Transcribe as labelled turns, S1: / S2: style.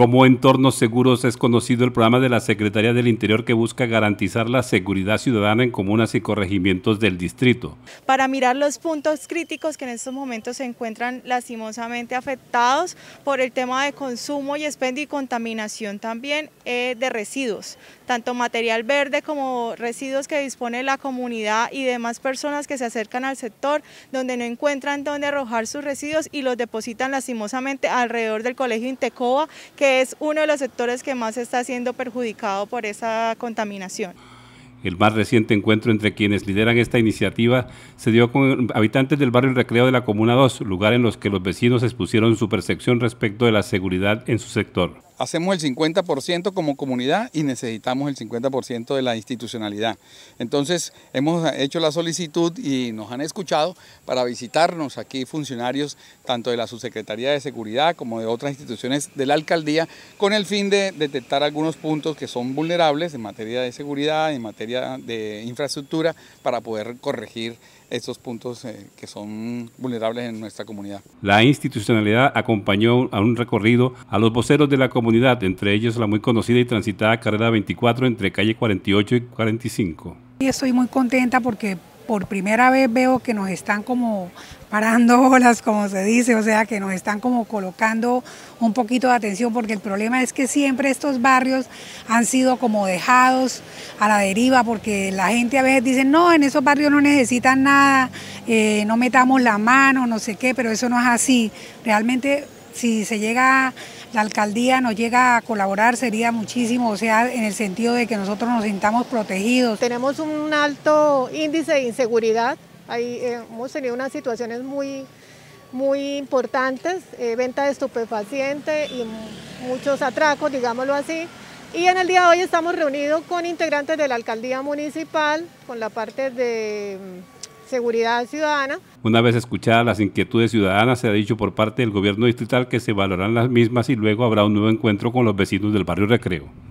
S1: Como entornos seguros es conocido el programa de la Secretaría del Interior que busca garantizar la seguridad ciudadana en comunas y corregimientos del distrito.
S2: Para mirar los puntos críticos que en estos momentos se encuentran lastimosamente afectados por el tema de consumo y expendio y contaminación también eh, de residuos, tanto material verde como residuos que dispone la comunidad y demás personas que se acercan al sector donde no encuentran dónde arrojar sus residuos y los depositan lastimosamente alrededor del colegio Intecoa que es uno de los sectores que más está siendo perjudicado por esa contaminación.
S1: El más reciente encuentro entre quienes lideran esta iniciativa se dio con habitantes del barrio El Recreo de la Comuna 2, lugar en los que los vecinos expusieron su percepción respecto de la seguridad en su sector
S3: hacemos el 50% como comunidad y necesitamos el 50% de la institucionalidad. Entonces hemos hecho la solicitud y nos han escuchado para visitarnos aquí funcionarios tanto de la Subsecretaría de Seguridad como de otras instituciones de la alcaldía con el fin de detectar algunos puntos que son vulnerables en materia de seguridad, en materia de infraestructura para poder corregir estos puntos eh, que son vulnerables en nuestra comunidad.
S1: La institucionalidad acompañó a un recorrido a los voceros de la comunidad, entre ellos la muy conocida y transitada carrera 24 entre calle 48 y 45.
S4: Y estoy muy contenta porque por primera vez veo que nos están como parando olas, como se dice, o sea, que nos están como colocando un poquito de atención, porque el problema es que siempre estos barrios han sido como dejados a la deriva, porque la gente a veces dice, no, en esos barrios no necesitan nada, eh, no metamos la mano, no sé qué, pero eso no es así. Realmente si se llega la alcaldía nos llega a colaborar sería muchísimo, o sea, en el sentido de que nosotros nos sintamos protegidos. Tenemos un alto índice de inseguridad,
S5: Ahí eh, hemos tenido unas situaciones muy, muy importantes, eh, venta de estupefacientes y muchos atracos, digámoslo así. Y en el día de hoy estamos reunidos con integrantes de la alcaldía municipal, con la parte de seguridad ciudadana.
S1: Una vez escuchadas las inquietudes ciudadanas, se ha dicho por parte del gobierno distrital que se valorarán las mismas y luego habrá un nuevo encuentro con los vecinos del barrio Recreo.